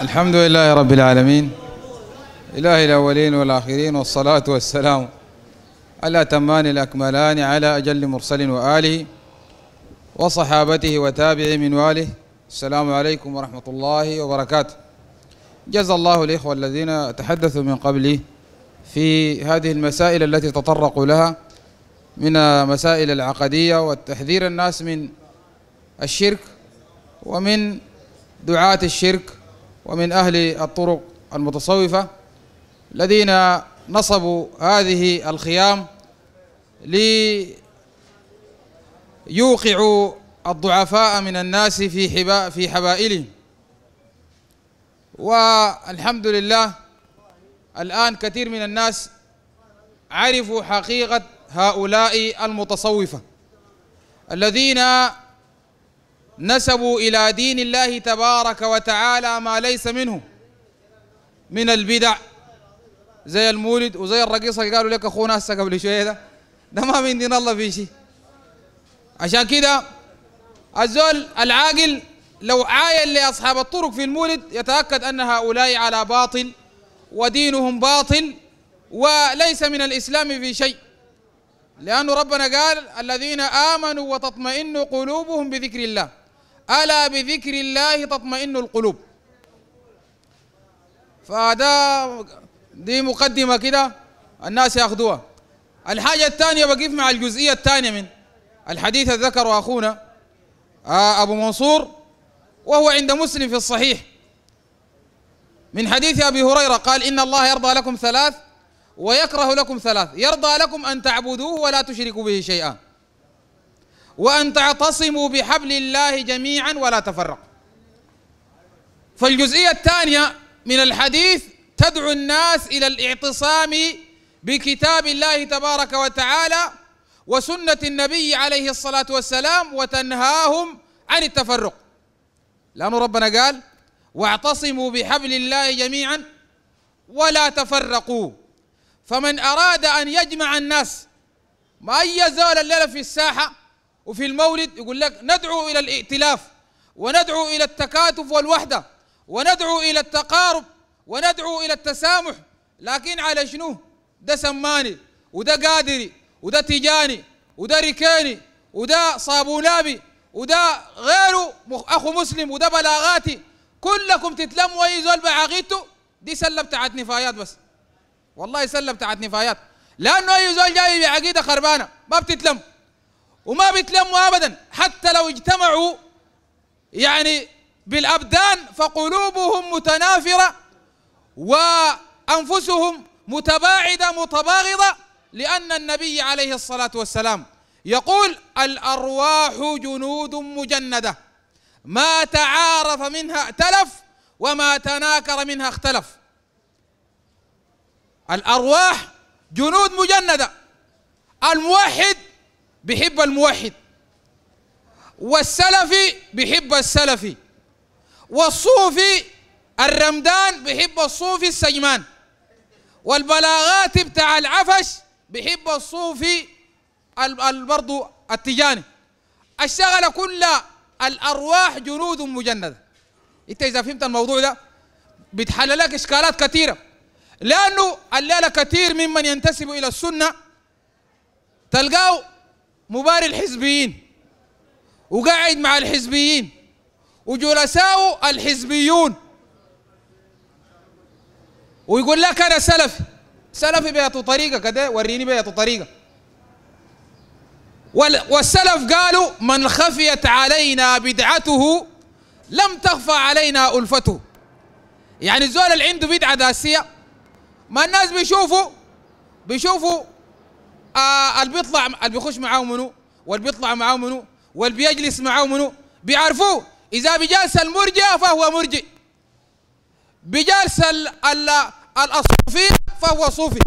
الحمد لله رب العالمين إله الأولين والآخرين والصلاة والسلام على تمان الأكملان على أجل مرسل وآله وصحابته وتابعي من واله السلام عليكم ورحمة الله وبركاته جزا الله الإخوة الذين تحدثوا من قبلي في هذه المسائل التي تطرقوا لها من مسائل العقدية والتحذير الناس من الشرك ومن دعاة الشرك ومن أهل الطرق المتصوفة الذين نصبوا هذه الخيام ليوقعوا الضعفاء من الناس في حباء في حبائلهم والحمد لله الآن كثير من الناس عرفوا حقيقة هؤلاء المتصوفة الذين نسبوا إلى دين الله تبارك وتعالى ما ليس منه من البدع زي المولد وزي الرقيصة اللي قالوا لك أخونا هسه قبل شوية ده ده ما من دين الله في شيء عشان كده الزول العاقل لو عاين لأصحاب الطرق في المولد يتأكد أن هؤلاء على باطل ودينهم باطل وليس من الإسلام في شيء لأن ربنا قال الذين آمنوا وتطمئن قلوبهم بذكر الله ألا بذكر الله تطمئن القلوب فده دي مقدمة كده الناس ياخذوها الحاجة الثانية بقيف مع الجزئية الثانية من الحديث ذكره أخونا آه، أبو منصور وهو عند مسلم في الصحيح من حديث أبي هريرة قال إن الله يرضى لكم ثلاث ويكره لكم ثلاث يرضى لكم أن تعبدوه ولا تشركوا به شيئا وأن تعتصموا بحبل الله جميعا ولا تفرقوا فالجزئية الثانية من الحديث تدعو الناس إلى الاعتصام بكتاب الله تبارك وتعالى وسنة النبي عليه الصلاة والسلام وتنهاهم عن التفرق لأن ربنا قال واعتصموا بحبل الله جميعا ولا تفرقوا فمن أراد أن يجمع الناس ما أي زول الليلة في الساحة وفي المولد يقول لك ندعو إلى الائتلاف وندعو إلى التكاتف والوحدة وندعو إلى التقارب وندعو إلى التسامح لكن على شنو ده سماني وده قادري وده تيجاني وده ركاني وده صابونابي وده غيره أخو مسلم وده بلاغاتي كلكم تتلموا أي زول بعقيدته دي سلة بتاعت نفايات بس والله سلة بتاعت نفايات لأنه أي زول جاي بعقيدة خربانة ما بتتلم وما بيتلموا ابدا حتى لو اجتمعوا يعني بالابدان فقلوبهم متنافره وانفسهم متباعده متباغضه لان النبي عليه الصلاه والسلام يقول الارواح جنود مجنده ما تعارف منها ائتلف وما تناكر منها اختلف الارواح جنود مجنده الموحد بيحب الموحد والسلفي بيحب السلفي والصوفي الرمدان بيحب الصوفي السجمان والبلاغات بتاع العفش بيحب الصوفي برضو التجاني الشغلة كل الأرواح جنود مجندة أنت إذا فهمت الموضوع ده بتحل لك إشكالات كثيرة لأنه الليلة كثير ممن ينتسب إلى السنة تلقاه مباري الحزبيين وقاعد مع الحزبيين وجلساؤه الحزبيون ويقول لك انا سلفي سلفي بيعطوا طريقه كده وريني بيعطوا طريقه والسلف قالوا من خفيت علينا بدعته لم تخفى علينا الفته يعني الزول اللي عنده بدعه داسيه ما الناس بيشوفوا بيشوفوا آه، اللي بيطلع اللي بيخش معاه منو واللي بيطلع معاه منو واللي بيجلس معاه منو بيعرفوه اذا بجالس المرجئه فهو مرجئ بجالس الصوفي فهو صوفي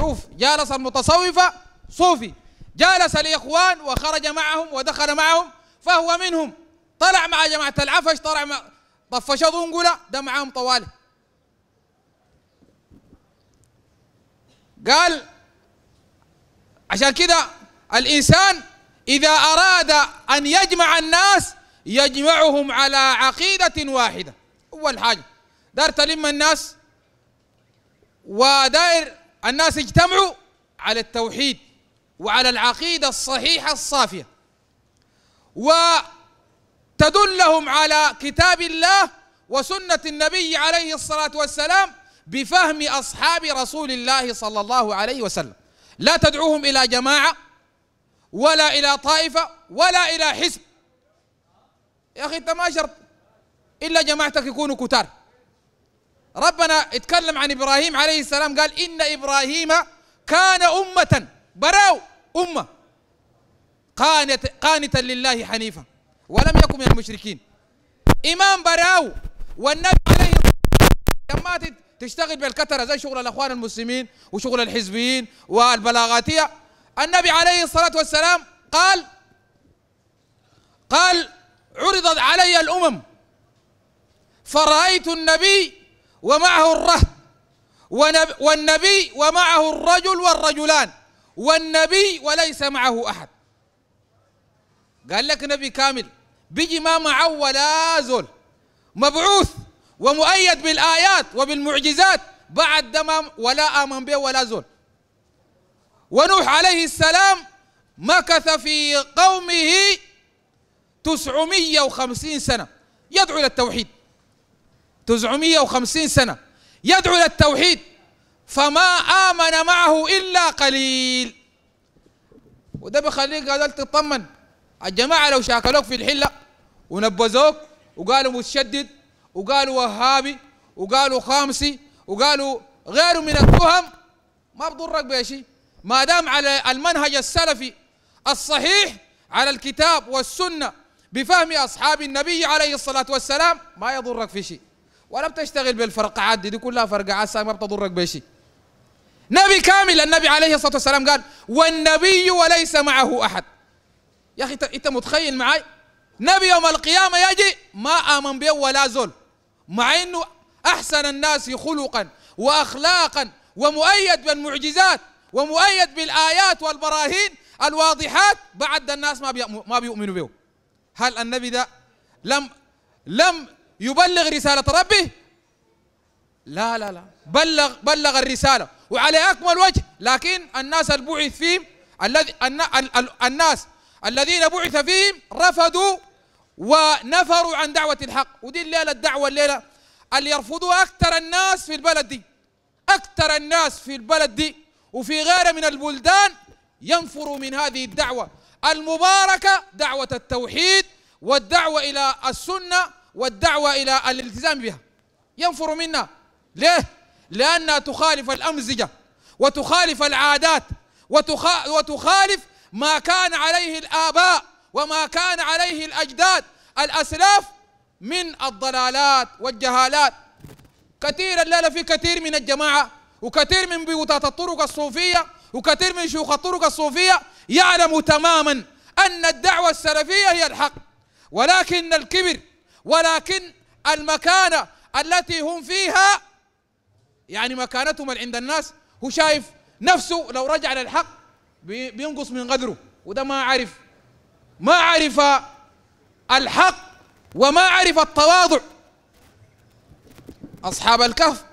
شوف جالس المتصوفة صوفي جالس الإخوان وخرج معهم ودخل معهم فهو منهم طلع مع جماعة العفش طلع مع طفشة ضنقلة ده معاهم طوالي قال عشان كذا الانسان اذا اراد ان يجمع الناس يجمعهم على عقيده واحده اول حاجه دار تلم الناس ودائر الناس اجتمعوا على التوحيد وعلى العقيده الصحيحه الصافيه وتدلهم على كتاب الله وسنه النبي عليه الصلاه والسلام بفهم اصحاب رسول الله صلى الله عليه وسلم لا تدعوهم إلى جماعة ولا إلى طائفة ولا إلى حزب يا أخي أنت ما شرط إلا جماعتك يكونوا كتار ربنا اتكلم عن إبراهيم عليه السلام قال إن إبراهيم كان أمة براو أمة قانت قانتا لله حنيفا ولم يكن من المشركين إمام براو والنبي عليه الصلاة والسلام تشتغل بالكترة زي شغل الأخوان المسلمين وشغل الحزبيين والبلاغاتية النبي عليه الصلاة والسلام قال قال عرضت علي الأمم فرأيت النبي ومعه الرهب والنبي ومعه الرجل والرجلان والنبي وليس معه أحد قال لك نبي كامل بيجي ما معه ولا زول مبعوث ومؤيد بالآيات وبالمعجزات بعد دمام ولا آمن به ولا زول ونوح عليه السلام مكث في قومه 950 سنة يدعو إلى التوحيد 950 سنة يدعو إلى التوحيد فما آمن معه إلا قليل وده بخليك قادر تطمن الجماعة لو شاكلوك في الحلة ونبذوك وقالوا متشدد وقالوا وهابي وقالوا خامسي وقالوا غيره من التهم ما بضرك بشيء ما دام على المنهج السلفي الصحيح على الكتاب والسنه بفهم اصحاب النبي عليه الصلاه والسلام ما يضرك في شيء ولا بتشتغل بالفرقعات دي, دي كلها فرقعات ما بتضرك بشيء نبي كامل النبي عليه الصلاه والسلام قال والنبي وليس معه احد يا اخي انت متخيل معي نبي يوم القيامه يجي ما امن به ولا زول مع أنه أحسن الناس خلقا وأخلاقا ومؤيد بالمعجزات ومؤيد بالآيات والبراهين الواضحات بعد الناس ما ما بيؤمنوا به هل النبي ده لم لم يبلغ رسالة ربه لا لا لا بلغ بلغ الرسالة وعلى أكمل وجه لكن الناس البعث فيهم الذي الناس الذين بعث فيهم رفضوا ونفروا عن دعوة الحق ودي الليلة الدعوة الليلة اللي يرفضوا أكثر الناس في البلد دي أكثر الناس في البلد دي وفي غيرها من البلدان ينفروا من هذه الدعوة المباركة دعوة التوحيد والدعوة إلى السنة والدعوة إلى الالتزام بها ينفروا منها ليه؟ لأنها تخالف الأمزجة وتخالف العادات وتخالف ما كان عليه الآباء وما كان عليه الأجداد الأسلاف من الضلالات والجهالات كثير الليلة في كثير من الجماعة وكثير من بيوتات الطرق الصوفية وكثير من شيوخ الطرق الصوفية يعلم تماما أن الدعوة السلفية هي الحق ولكن الكبر ولكن المكانة التي هم فيها يعني مكانتهم عند الناس هو شايف نفسه لو رجع للحق بينقص من قدره وده ما عارف ما عرف الحق وما عرف التواضع أصحاب الكهف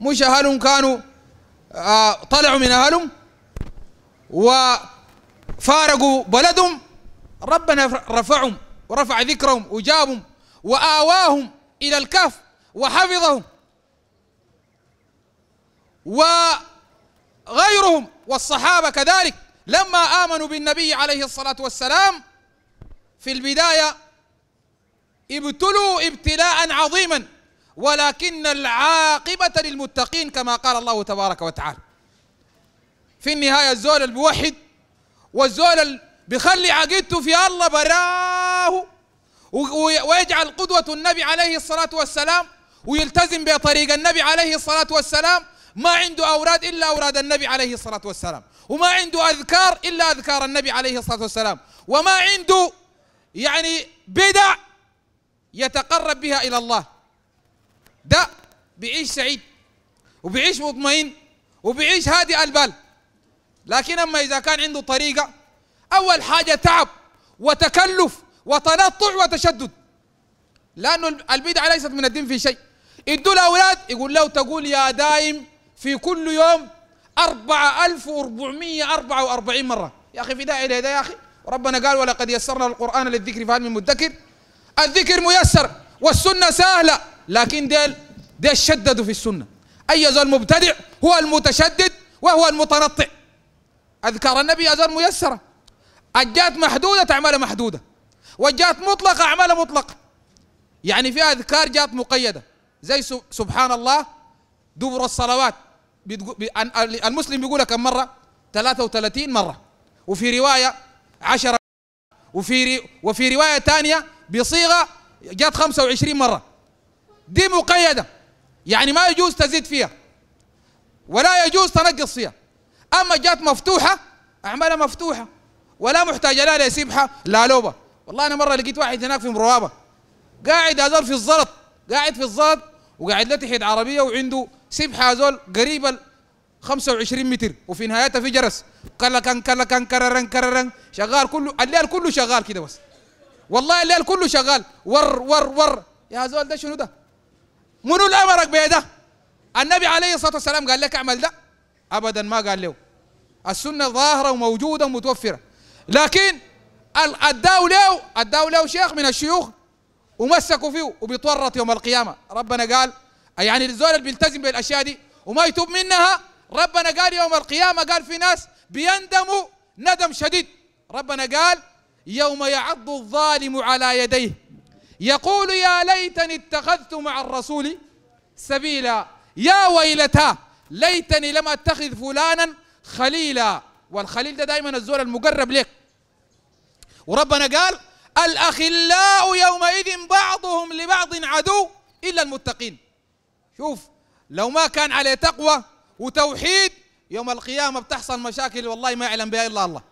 مش أهلهم كانوا آه، طلعوا من أهلهم وفارقوا بلدهم ربنا رفعهم ورفع ذكرهم وجابهم وآواهم إلى الكهف وحفظهم وغيرهم والصحابة كذلك لما آمنوا بالنبي عليه الصلاة والسلام في البداية ابتلوا ابتلاء عظيما ولكن العاقبة للمتقين كما قال الله تبارك وتعالى في النهاية الزول الموحد بيوحد والزول بيخلي عقيدته في الله براه ويجعل قدوة النبي عليه الصلاة والسلام ويلتزم بطريق النبي عليه الصلاة والسلام ما عنده أوراد إلا أوراد النبي عليه الصلاة والسلام وما عنده أذكار إلا أذكار النبي عليه الصلاة والسلام وما عنده يعني بدع يتقرب بها إلى الله ده بيعيش سعيد وبيعيش مطمئن وبيعيش هادئ البال لكن أما إذا كان عنده طريقة أول حاجة تعب وتكلف وتنطع وتشدد لأنه البدعة ليست من الدين في شيء ادوا الأولاد يقول له تقول يا دايم في كل يوم 4444 مرة يا أخي في داعي لهذا يا أخي ربنا قال ولقد يسرنا القرآن للذكر فهل من مدكر الذكر ميسر والسنة سهلة لكن ديل ديل شددوا في السنة أي زول مبتدع هو المتشدد وهو المتنطع أذكار النبي أزال ميسرة الجات محدودة تعملها محدودة والجات مطلقة أعمالها مطلقة يعني في أذكار جات مقيدة زي سبحان الله دبر الصلوات المسلم بيقولها كم مرة 33 مرة وفي رواية 10 وفي ري... وفي رواية ثانية بصيغة جات 25 مرة دي مقيدة يعني ما يجوز تزيد فيها ولا يجوز تنقص فيها أما جات مفتوحة أعمالها مفتوحة ولا محتاجة لا لسبحة لا لوبة والله أنا مرة لقيت واحد هناك في مروابة قاعد هذول في الزلط قاعد في الزلط وقاعد له عربية وعنده سبحة هذول قريبا 25 متر وفي نهايتها في جرس كلكن كلكن كررن كررن شغال كله الليل كله شغال كده بس والله الليل كله شغال ور ور ور يا زول ده شنو ده منو اللي امرك ده؟ النبي عليه الصلاه والسلام قال لك اعمل ده ابدا ما قال له السنه ظاهره وموجوده ومتوفره لكن اداوا له اداوا له شيخ من الشيوخ ومسكوا فيه وبيتورط يوم القيامه ربنا قال يعني الزول اللي بيلتزم بالاشياء دي وما يتوب منها ربنا قال يوم القيامه قال في ناس بيندموا ندم شديد ربنا قال يوم يعض الظالم على يديه يقول يا ليتني اتخذت مع الرسول سبيلا يا ويلتاه ليتني لم اتخذ فلانا خليلا والخليل ده دائما الزول المقرب لك وربنا قال الاخلاء يومئذ بعضهم لبعض عدو الا المتقين شوف لو ما كان عليه تقوى وتوحيد يوم القيامة بتحصل مشاكل والله ما يعلم بها إلا الله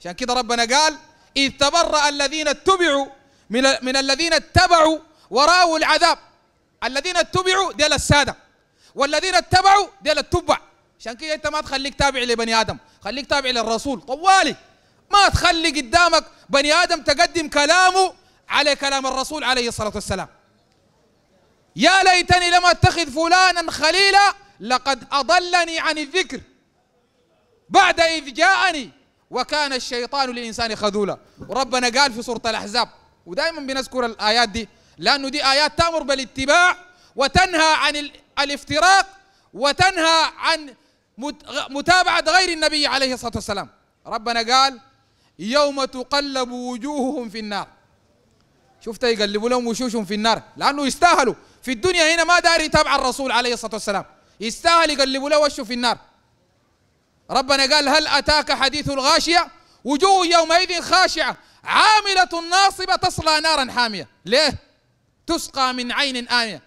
عشان كده ربنا قال إذ تبرأ الذين اتبعوا من, من الذين اتبعوا ورأوا العذاب الذين اتبعوا ديل السادة والذين اتبعوا ديل التبع عشان كده أنت ما تخليك تابع لبني آدم خليك تابع للرسول طوالي ما تخلي قدامك بني آدم تقدم كلامه على كلام الرسول عليه الصلاة والسلام يا ليتني لم أتخذ فلانا خليلا لقد أضلني عن الذكر بعد إذ جاءني وكان الشيطان للإنسان خذولا وربنا قال في سورة الأحزاب ودائما بنذكر الآيات دي لأنه دي آيات تأمر بالاتباع وتنهى عن الافتراق وتنهى عن متابعة غير النبي عليه الصلاة والسلام ربنا قال يوم تقلب وجوههم في النار شفت يقلبوا لهم وشوشهم في النار لأنه يستاهلوا في الدنيا هنا ما داري يتابع الرسول عليه الصلاه والسلام يستاهل يقلبوا له وشه في النار ربنا قال هل اتاك حديث الغاشيه وجوه يومئذ خاشعه عامله ناصبه تصلى نارا حاميه ليه تسقى من عين آنية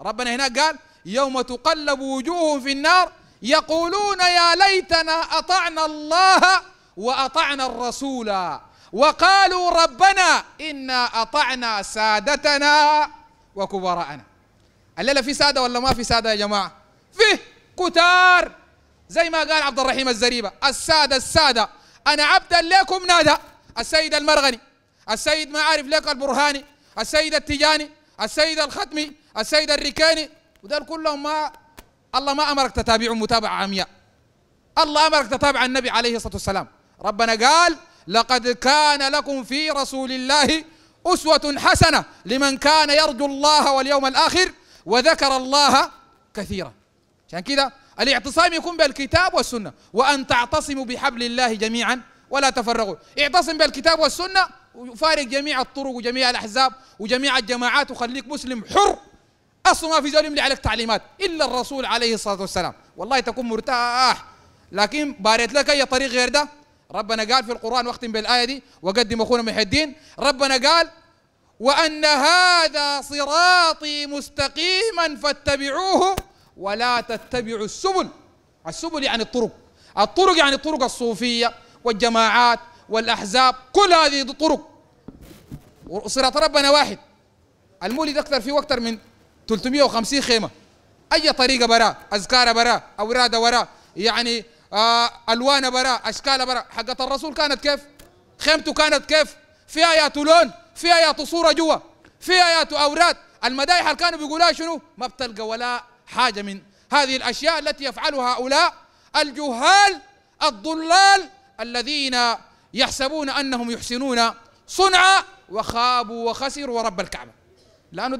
ربنا هناك قال يوم تقلب وجوههم في النار يقولون يا ليتنا أطعنا الله وأطعنا الرسولا وقالوا ربنا إنا أطعنا سادتنا وكبراءنا الليله في ساده ولا ما في ساده يا جماعه؟ فيه كتار زي ما قال عبد الرحيم الزريبه الساده الساده انا عبدا لكم نادى السيد المرغني السيد ما عارف ليك البرهاني السيد التجاني السيد الختمي السيد الركاني ودول كلهم ما الله ما امرك تتابعهم متابعه عمياء الله امرك تتابع النبي عليه الصلاه والسلام ربنا قال لقد كان لكم في رسول الله اسوه حسنه لمن كان يرجو الله واليوم الاخر وذكر الله كثيرا عشان كده الاعتصام يكون بالكتاب والسنة وأن تعتصموا بحبل الله جميعا ولا تفرغوا اعتصم بالكتاب والسنة وفارق جميع الطرق وجميع الأحزاب وجميع الجماعات وخليك مسلم حر أصلا ما في زول يملي عليك تعليمات إلا الرسول عليه الصلاة والسلام والله تكون مرتاح لكن باريت لك أي طريق غير ده ربنا قال في القرآن واختم بالآية دي وقدم أخونا محي الدين ربنا قال وأن هذا صراطي مستقيما فاتبعوه ولا تتبعوا السبل السبل يعني الطرق الطرق يعني الطرق الصوفية والجماعات والأحزاب كل هذه طرق صراط ربنا واحد المولد أكثر في أكثر من 350 خيمة أي طريقة براء أذكار براء أوراد وراه يعني آه ألوان براء أشكال براء حقة الرسول كانت كيف خيمته كانت كيف فيها يا لون في ايات صوره جوا في ايات اوراد المدايح اللي كانوا بيقولها شنو ما بتلقى ولا حاجه من هذه الاشياء التي يفعلها هؤلاء الجهال الضلال الذين يحسبون انهم يحسنون صنعا وخابوا وخسروا ورب الكعبه لانه